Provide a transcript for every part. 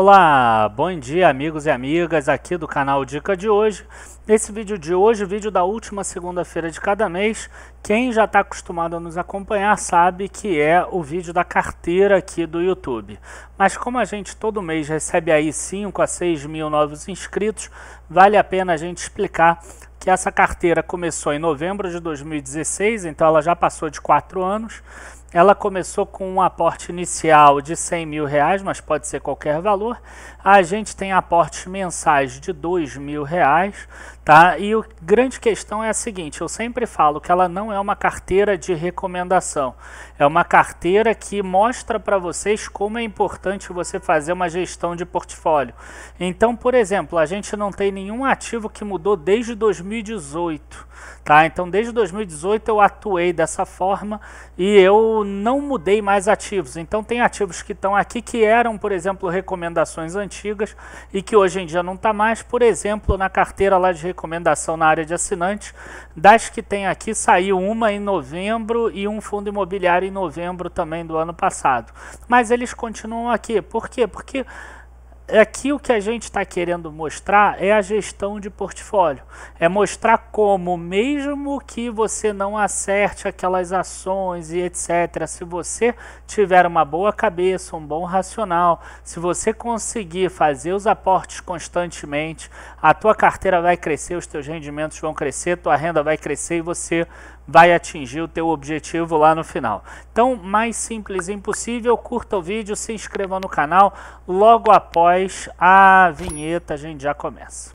Olá, bom dia amigos e amigas aqui do canal Dica de hoje. Nesse vídeo de hoje, vídeo da última segunda-feira de cada mês, quem já está acostumado a nos acompanhar sabe que é o vídeo da carteira aqui do YouTube. Mas como a gente todo mês recebe aí 5 a 6 mil novos inscritos, vale a pena a gente explicar que essa carteira começou em novembro de 2016, então ela já passou de 4 anos ela começou com um aporte inicial de 100 mil reais, mas pode ser qualquer valor, a gente tem aportes mensais de dois mil reais, tá? E a grande questão é a seguinte: eu sempre falo que ela não é uma carteira de recomendação, é uma carteira que mostra para vocês como é importante você fazer uma gestão de portfólio. Então, por exemplo, a gente não tem nenhum ativo que mudou desde 2018, tá? Então, desde 2018 eu atuei dessa forma e eu não mudei mais ativos. Então, tem ativos que estão aqui que eram, por exemplo, recomendações antigas antigas e que hoje em dia não está mais, por exemplo, na carteira lá de recomendação na área de assinantes, das que tem aqui, saiu uma em novembro e um fundo imobiliário em novembro também do ano passado. Mas eles continuam aqui. Por quê? Porque aqui é o que a gente está querendo mostrar é a gestão de portfólio. É mostrar como, mesmo que você não acerte aquelas ações e etc., se você tiver uma boa cabeça, um bom racional, se você conseguir fazer os aportes constantemente, a tua carteira vai crescer, os teus rendimentos vão crescer, tua renda vai crescer e você vai atingir o teu objetivo lá no final. Então, mais simples impossível, curta o vídeo, se inscreva no canal. Logo após a vinheta, a gente já começa.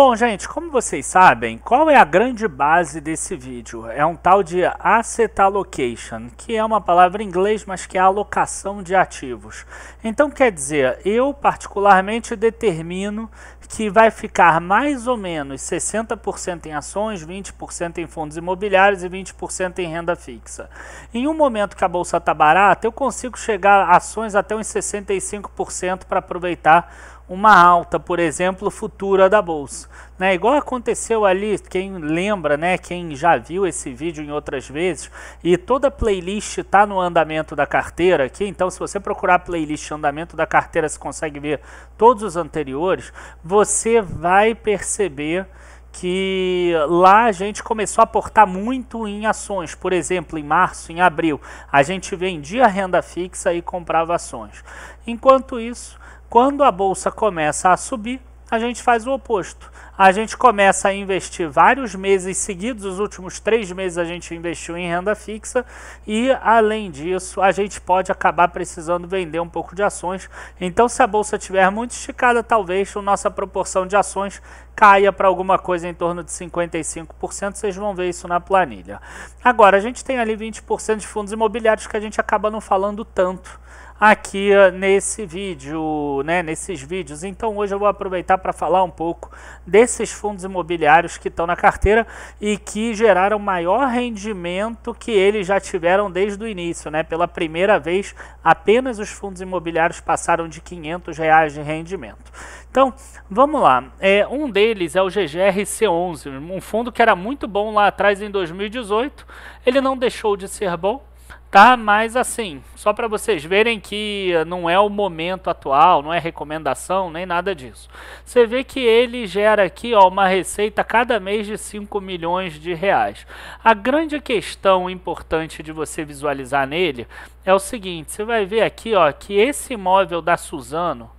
Bom, gente, como vocês sabem, qual é a grande base desse vídeo? É um tal de asset allocation, que é uma palavra em inglês, mas que é alocação de ativos. Então, quer dizer, eu particularmente determino que vai ficar mais ou menos 60% em ações, 20% em fundos imobiliários e 20% em renda fixa. Em um momento que a bolsa está barata, eu consigo chegar a ações até uns 65% para aproveitar uma alta, por exemplo, futura da bolsa, né? Igual aconteceu ali, quem lembra, né? Quem já viu esse vídeo em outras vezes e toda playlist está no andamento da carteira aqui. Então, se você procurar playlist andamento da carteira, você consegue ver todos os anteriores. Você vai perceber que lá a gente começou a aportar muito em ações, por exemplo, em março, em abril, a gente vendia renda fixa e comprava ações. Enquanto isso, quando a bolsa começa a subir, a gente faz o oposto. A gente começa a investir vários meses seguidos, os últimos três meses a gente investiu em renda fixa e, além disso, a gente pode acabar precisando vender um pouco de ações. Então, se a bolsa estiver muito esticada, talvez a nossa proporção de ações caia para alguma coisa em torno de 55%. Vocês vão ver isso na planilha. Agora, a gente tem ali 20% de fundos imobiliários que a gente acaba não falando tanto aqui ah, nesse vídeo, né, nesses vídeos. Então hoje eu vou aproveitar para falar um pouco desses fundos imobiliários que estão na carteira e que geraram maior rendimento que eles já tiveram desde o início, né? Pela primeira vez, apenas os fundos imobiliários passaram de 500 reais de rendimento. Então, vamos lá. É, um deles é o GGRC11, um fundo que era muito bom lá atrás em 2018. Ele não deixou de ser bom, Tá, mas assim, só para vocês verem que eh, não é o momento atual, não é recomendação, nem nada disso. Você vê que ele gera aqui ó, uma receita cada mês de 5 milhões de reais. A grande questão importante de você visualizar nele é o seguinte, você vai ver aqui ó, que esse imóvel da Suzano,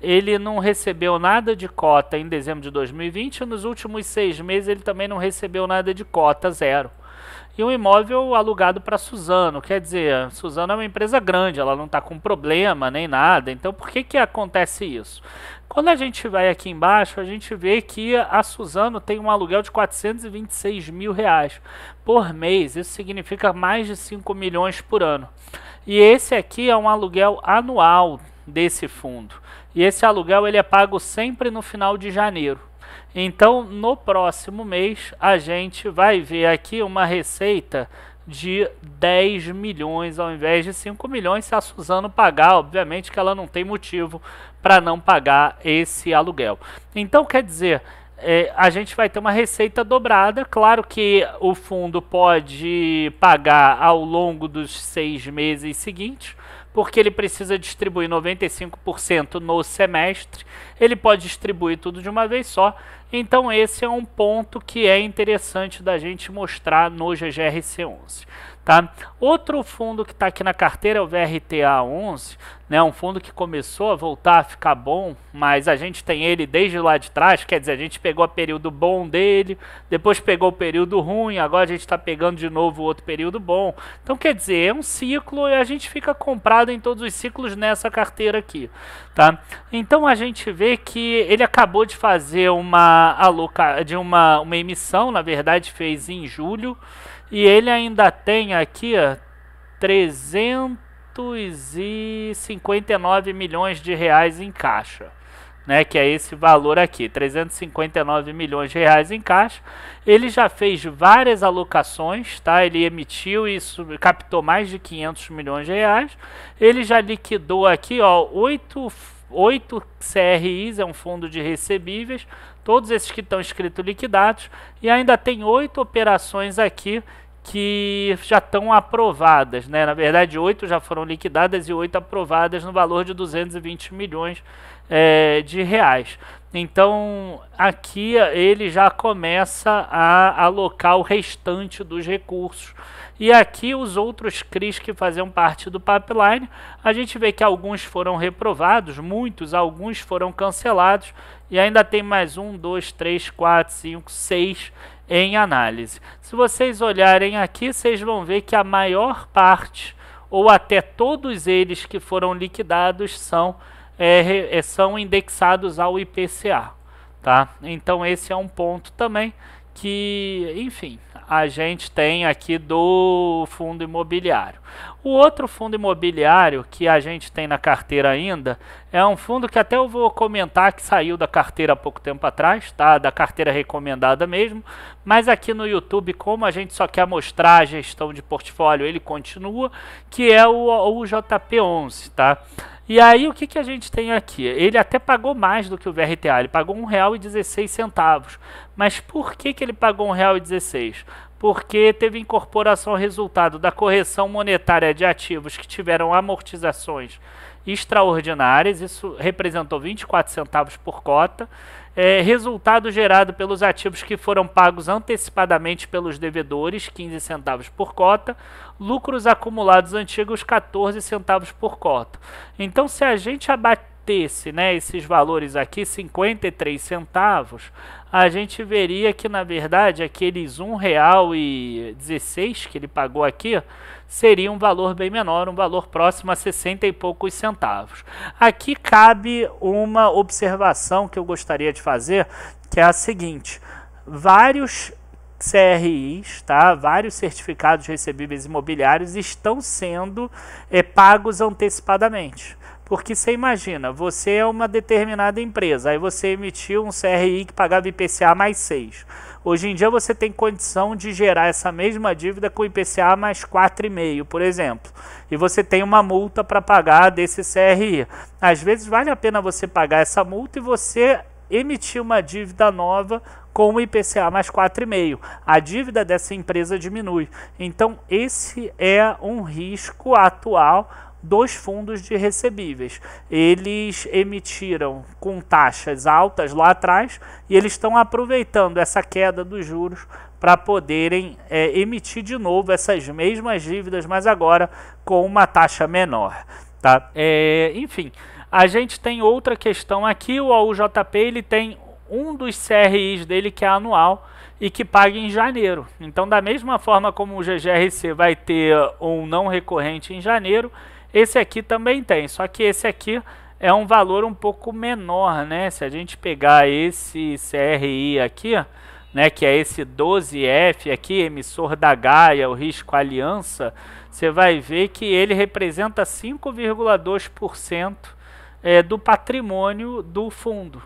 ele não recebeu nada de cota em dezembro de 2020 e nos últimos seis meses ele também não recebeu nada de cota, zero e um imóvel alugado para Suzano. Quer dizer, Suzano é uma empresa grande, ela não está com problema nem nada. Então, por que, que acontece isso? Quando a gente vai aqui embaixo, a gente vê que a Suzano tem um aluguel de 426 mil reais por mês. Isso significa mais de 5 milhões por ano. E esse aqui é um aluguel anual desse fundo. E esse aluguel ele é pago sempre no final de janeiro. Então, no próximo mês, a gente vai ver aqui uma receita de 10 milhões ao invés de 5 milhões se a Suzano pagar, obviamente que ela não tem motivo para não pagar esse aluguel. Então, quer dizer, é, a gente vai ter uma receita dobrada. Claro que o fundo pode pagar ao longo dos seis meses seguintes, porque ele precisa distribuir 95% no semestre, ele pode distribuir tudo de uma vez só. Então esse é um ponto que é interessante da gente mostrar no GGRC11. Tá? Outro fundo que está aqui na carteira é o VRTA11, né? um fundo que começou a voltar a ficar bom, mas a gente tem ele desde lá de trás, quer dizer, a gente pegou o período bom dele, depois pegou o período ruim, agora a gente está pegando de novo outro período bom. Então, quer dizer, é um ciclo e a gente fica comprado em todos os ciclos nessa carteira aqui. Tá? Então, a gente vê que ele acabou de fazer uma, aloca de uma, uma emissão, na verdade fez em julho, e ele ainda tem aqui ó, 359 milhões de reais em caixa. Né, que é esse valor aqui, 359 milhões de reais em caixa. Ele já fez várias alocações, tá? Ele emitiu e captou mais de 500 milhões de reais. Ele já liquidou aqui, ó, 8 oito CRIs, é um fundo de recebíveis, todos esses que estão escritos liquidados, e ainda tem oito operações aqui que já estão aprovadas, né? Na verdade, oito já foram liquidadas e oito aprovadas no valor de 220 milhões é, de reais. Então, aqui ele já começa a alocar o restante dos recursos. E aqui os outros CRIs que faziam parte do pipeline, a gente vê que alguns foram reprovados, muitos, alguns foram cancelados, e ainda tem mais um, dois, três, quatro, cinco, seis em análise. Se vocês olharem aqui, vocês vão ver que a maior parte, ou até todos eles que foram liquidados, são, é, é são indexados ao IPCA. Tá? Então, esse é um ponto também que, enfim, a gente tem aqui do fundo imobiliário. O outro fundo imobiliário que a gente tem na carteira ainda é um fundo que até eu vou comentar que saiu da carteira há pouco tempo atrás, tá? Da carteira recomendada mesmo, mas aqui no YouTube, como a gente só quer mostrar a gestão de portfólio, ele continua, que é o, o JP11, tá? E aí o que, que a gente tem aqui? Ele até pagou mais do que o VRTA, ele pagou R$ 1,16. Mas por que, que ele pagou R$ 1,16? Porque teve incorporação ao resultado da correção monetária de ativos que tiveram amortizações extraordinárias, isso representou 24 centavos por cota, é, resultado gerado pelos ativos que foram pagos antecipadamente pelos devedores, 15 centavos por cota, lucros acumulados antigos, 14 centavos por cota. Então, se a gente abater batesse né, esses valores aqui, 53 centavos, a gente veria que, na verdade, aqueles R$ 1,16 que ele pagou aqui seria um valor bem menor, um valor próximo a 60 e poucos centavos. Aqui cabe uma observação que eu gostaria de fazer, que é a seguinte: vários CRIs, tá? vários certificados recebíveis imobiliários estão sendo é, pagos antecipadamente. Porque você imagina, você é uma determinada empresa, aí você emitiu um CRI que pagava IPCA mais 6. Hoje em dia você tem condição de gerar essa mesma dívida com IPCA mais 4,5, por exemplo. E você tem uma multa para pagar desse CRI. Às vezes vale a pena você pagar essa multa e você emitir uma dívida nova com o IPCA mais 4,5. A dívida dessa empresa diminui. Então, esse é um risco atual dos fundos de recebíveis. Eles emitiram com taxas altas lá atrás e eles estão aproveitando essa queda dos juros para poderem é, emitir de novo essas mesmas dívidas, mas agora com uma taxa menor. Tá? É, enfim, a gente tem outra questão aqui. O AUJP ele tem um dos CRIs dele que é anual e que paga em janeiro. Então, da mesma forma como o GGRC vai ter um não recorrente em janeiro, esse aqui também tem, só que esse aqui é um valor um pouco menor, né? Se a gente pegar esse CRI aqui, né, que é esse 12F aqui, emissor da Gaia, o risco aliança, você vai ver que ele representa 5,2% é, eh, do patrimônio do fundo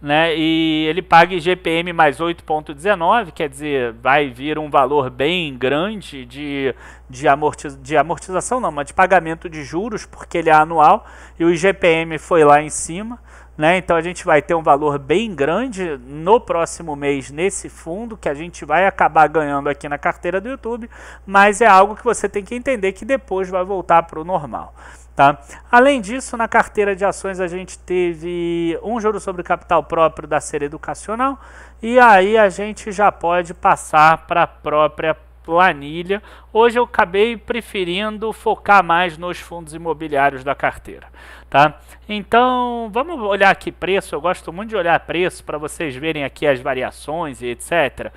né? E ele paga IGPM mais 8,19, quer dizer, vai vir um valor bem grande de, de, amortiza, de amortização, não, mas de pagamento de juros, porque ele é anual, e o IGPM foi lá em cima. Né? Então a gente vai ter um valor bem grande no próximo mês nesse fundo que a gente vai acabar ganhando aqui na carteira do YouTube, mas é algo que você tem que entender que depois vai voltar para o normal. Tá? Além disso, na carteira de ações a gente teve um juro sobre capital próprio da série educacional e aí a gente já pode passar para a própria planilha. Hoje eu acabei preferindo focar mais nos fundos imobiliários da carteira, tá? Então, vamos olhar aqui preço. Eu gosto muito de olhar preço para vocês verem aqui as variações e etc.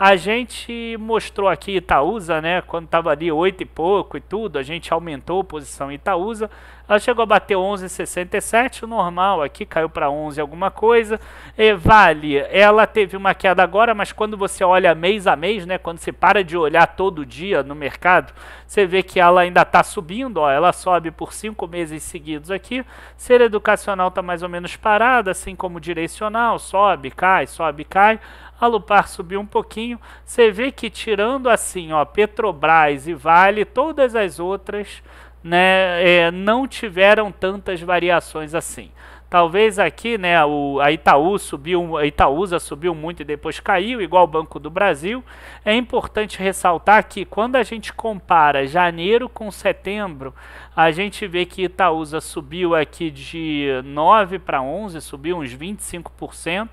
A gente mostrou aqui Itaúsa, né? Quando estava ali 8 e pouco e tudo, a gente aumentou a posição Itaúsa. Ela chegou a bater 11,67, normal aqui caiu para 11 alguma coisa. E vale, ela teve uma queda agora, mas quando você olha mês a mês, né? Quando você para de olhar todo dia no mercado, você vê que ela ainda está subindo, ó. Ela sobe por 5 meses seguidos aqui. Ser educacional está mais ou menos parada, assim como direcional, sobe, cai, sobe, cai a Lupar subiu um pouquinho. Você vê que tirando assim, ó, Petrobras e Vale, todas as outras, né, é, não tiveram tantas variações assim. Talvez aqui, né, o, a Itaú subiu, a Itaúsa subiu muito e depois caiu, igual o Banco do Brasil. É importante ressaltar que quando a gente compara janeiro com setembro, a gente vê que Itaúsa subiu aqui de 9 para 11, subiu uns 25%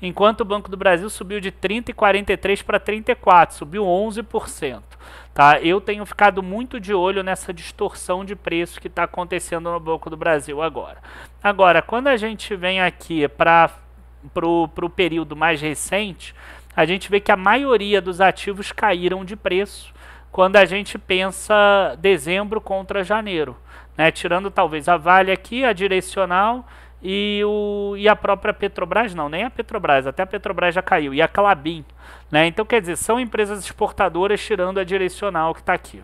enquanto o Banco do Brasil subiu de 30,43 para 34, subiu 11%. Tá? Eu tenho ficado muito de olho nessa distorção de preço que está acontecendo no Banco do Brasil agora. Agora, quando a gente vem aqui para o período mais recente, a gente vê que a maioria dos ativos caíram de preço quando a gente pensa dezembro contra janeiro. Né? Tirando talvez a Vale aqui, a direcional e, o, e a própria Petrobras, não, nem a Petrobras, até a Petrobras já caiu, e a Clabin. Né? Então, quer dizer, são empresas exportadoras tirando a direcional que está aqui.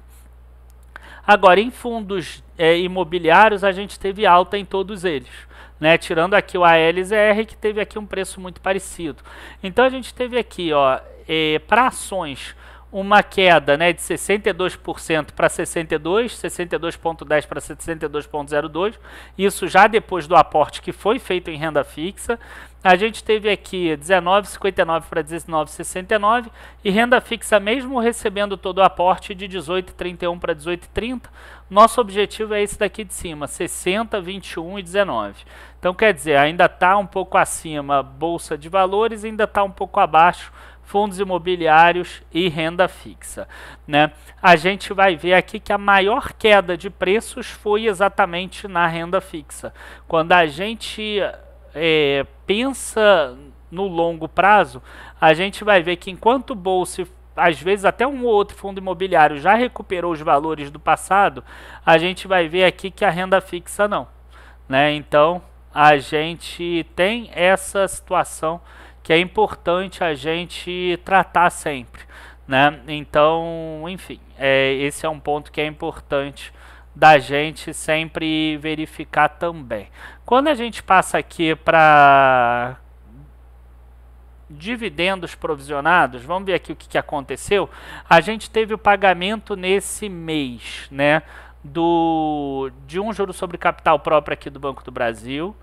Agora, em fundos é, imobiliários, a gente teve alta em todos eles. Né, tirando aqui o ALZR, que teve aqui um preço muito parecido. Então a gente teve aqui, ó, é, para ações, uma queda né, de 62% para 62, 62.10 para 62.02, isso já depois do aporte que foi feito em renda fixa. A gente teve aqui 19,59 para 19,69 e renda fixa mesmo recebendo todo o aporte de 18,31 para 18,30. Nosso objetivo é esse daqui de cima, 60, 21 e 19. Então quer dizer, ainda está um pouco acima bolsa de valores, ainda está um pouco abaixo fundos imobiliários e renda fixa. Né? A gente vai ver aqui que a maior queda de preços foi exatamente na renda fixa. Quando a gente é, pensa no longo prazo, a gente vai ver que enquanto o bolso às vezes até um ou outro fundo imobiliário já recuperou os valores do passado, a gente vai ver aqui que a renda fixa não. Né? Então, a gente tem essa situação que é importante a gente tratar sempre. Né? Então, enfim, é, esse é um ponto que é importante da gente sempre verificar também. Quando a gente passa aqui para dividendos provisionados, vamos ver aqui o que, que aconteceu. A gente teve o pagamento nesse mês, né? do de um juro sobre capital próprio aqui do Banco do Brasil,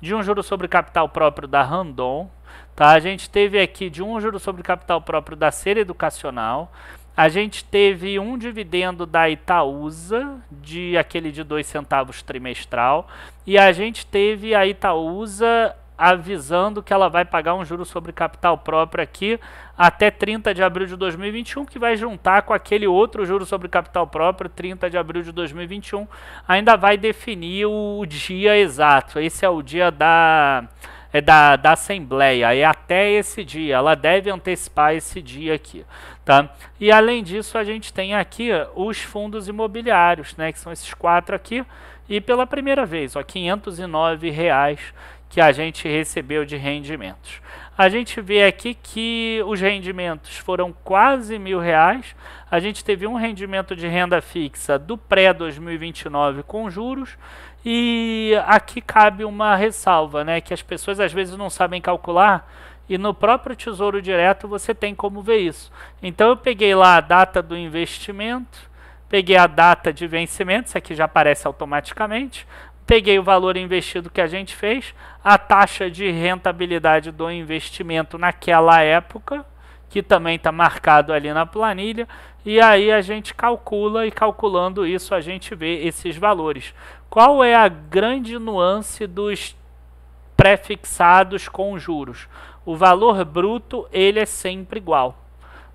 de um juro sobre capital próprio da Randon, tá? A gente teve aqui de um juro sobre capital próprio da Ser Educacional, a gente teve um dividendo da Itaúsa, de aquele de dois centavos trimestral, e a gente teve a Itaúsa avisando que ela vai pagar um juro sobre capital próprio aqui até 30 de abril de 2021, que vai juntar com aquele outro juro sobre capital próprio, 30 de abril de 2021. Ainda vai definir o dia exato. Esse é o dia da, é da, da Assembleia, é até esse dia. Ela deve antecipar esse dia aqui. Tá? E além disso, a gente tem aqui os fundos imobiliários, né, que são esses quatro aqui. E pela primeira vez, ó, 509 reais que a gente recebeu de rendimentos. A gente vê aqui que os rendimentos foram quase mil reais. A gente teve um rendimento de renda fixa do pré-2029 com juros. E aqui cabe uma ressalva, né? Que as pessoas às vezes não sabem calcular e no próprio Tesouro Direto você tem como ver isso. Então eu peguei lá a data do investimento, peguei a data de vencimento, isso aqui já aparece automaticamente, peguei o valor investido que a gente fez, a taxa de rentabilidade do investimento naquela época, que também está marcado ali na planilha, e aí a gente calcula e calculando isso a gente vê esses valores. Qual é a grande nuance dos prefixados com juros? O valor bruto ele é sempre igual.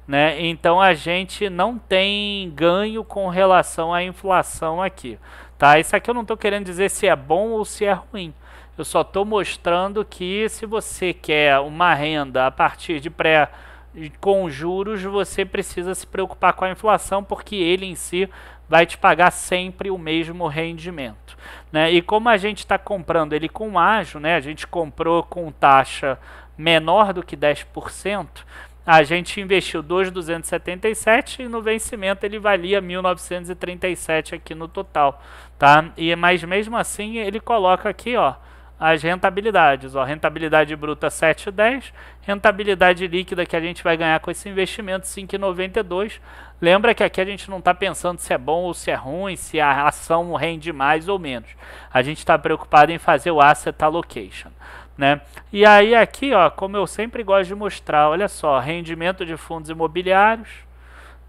Né? Então a gente não tem ganho com relação à inflação aqui. Tá? Isso aqui eu não estou querendo dizer se é bom ou se é ruim. Eu só estou mostrando que se você quer uma renda a partir de pré com juros, você precisa se preocupar com a inflação, porque ele em si vai te pagar sempre o mesmo rendimento. Né? E como a gente está comprando ele com ágio, né? a gente comprou com taxa menor do que 10%, a gente investiu 2,277 e no vencimento ele valia 1.937 aqui no total, tá? E mas mesmo assim ele coloca aqui, ó, as rentabilidades, ó, rentabilidade bruta 7,10, rentabilidade líquida que a gente vai ganhar com esse investimento 5,92. Lembra que aqui a gente não está pensando se é bom ou se é ruim, se a ação rende mais ou menos. A gente está preocupado em fazer o asset allocation né? E aí aqui, ó, como eu sempre gosto de mostrar, olha só, rendimento de fundos imobiliários,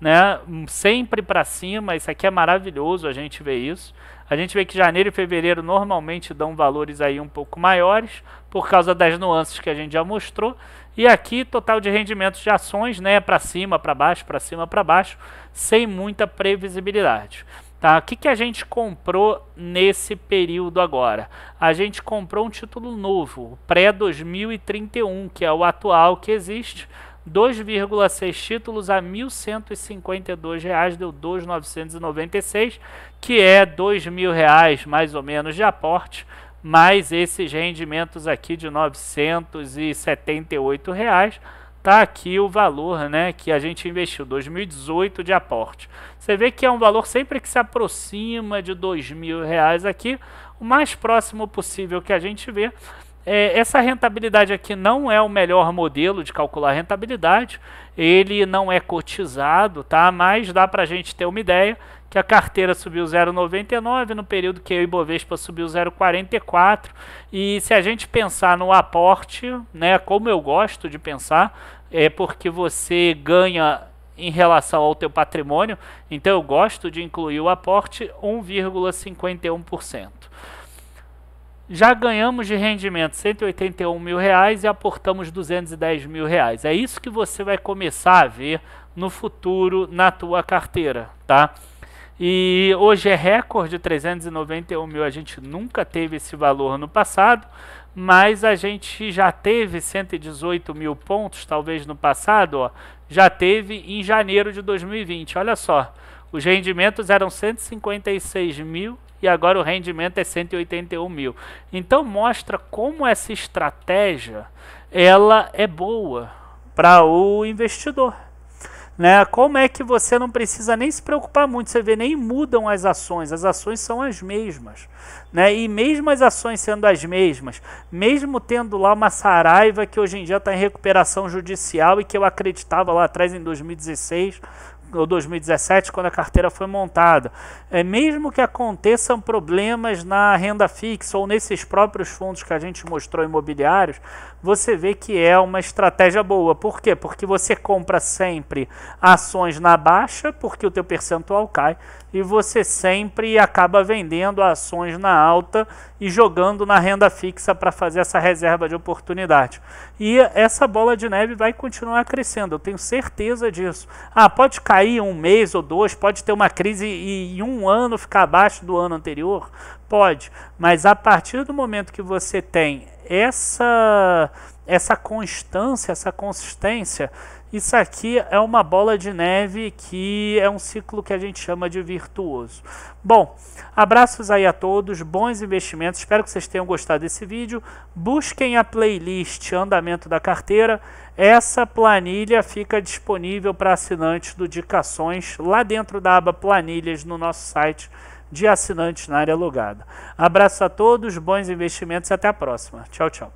né? Sempre para cima, isso aqui é maravilhoso, a gente vê isso. A gente vê que janeiro e fevereiro normalmente dão valores aí um pouco maiores por causa das nuances que a gente já mostrou. E aqui total de rendimentos de ações, né, para cima, para baixo, para cima, para baixo, sem muita previsibilidade. Tá? O que, que a gente comprou nesse período agora? A gente comprou um título novo, pré-2031, que é o atual que existe. 2,6 títulos a R$ 1.152, deu 2,996, que é R$ 2.000 mais ou menos de aporte, mais esses rendimentos aqui de R$ 978. Reais, tá aqui o valor né, que a gente investiu, 2018 de aporte. Você vê que é um valor sempre que se aproxima de R$ reais aqui, o mais próximo possível que a gente vê. É, essa rentabilidade aqui não é o melhor modelo de calcular rentabilidade, ele não é cotizado, tá? mas dá para a gente ter uma ideia que a carteira subiu 0,99 no período que o Ibovespa subiu 0,44. E se a gente pensar no aporte, né, como eu gosto de pensar, é porque você ganha em relação ao teu patrimônio, então eu gosto de incluir o aporte 1,51%. Já ganhamos de rendimento 181 mil reais e aportamos 210 mil reais. É isso que você vai começar a ver no futuro na tua carteira, tá? e hoje é recorde, 391 mil. A gente nunca teve esse valor no passado, mas a gente já teve 118 mil pontos, talvez no passado, ó, já teve em janeiro de 2020. Olha só, os rendimentos eram 156 mil e agora o rendimento é 181 mil. Então mostra como essa estratégia ela é boa para o investidor né? Como é que você não precisa nem se preocupar muito, você vê, nem mudam as ações, as ações são as mesmas, né? E mesmo as ações sendo as mesmas, mesmo tendo lá uma Saraiva que hoje em dia está em recuperação judicial e que eu acreditava lá atrás em 2016, ou 2017, quando a carteira foi montada. É, mesmo que aconteçam problemas na renda fixa ou nesses próprios fundos que a gente mostrou imobiliários, você vê que é uma estratégia boa. Por quê? Porque você compra sempre ações na baixa, porque o teu percentual cai e você sempre acaba vendendo ações na alta e jogando na renda fixa para fazer essa reserva de oportunidade. E essa bola de neve vai continuar crescendo, eu tenho certeza disso. Ah, pode cair um mês ou dois, pode ter uma crise e, um ano ficar abaixo do ano anterior? Pode, mas a partir do momento que você tem essa essa constância, essa consistência, isso aqui é uma bola de neve que é um ciclo que a gente chama de virtuoso. Bom, abraços aí a todos, bons investimentos, espero que vocês tenham gostado desse vídeo. Busquem a playlist Andamento da Carteira. Essa planilha fica disponível para assinantes do Dicações lá dentro da aba Planilhas no nosso site de assinantes na área logada. Abraço a todos, bons investimentos e até a próxima. Tchau, tchau.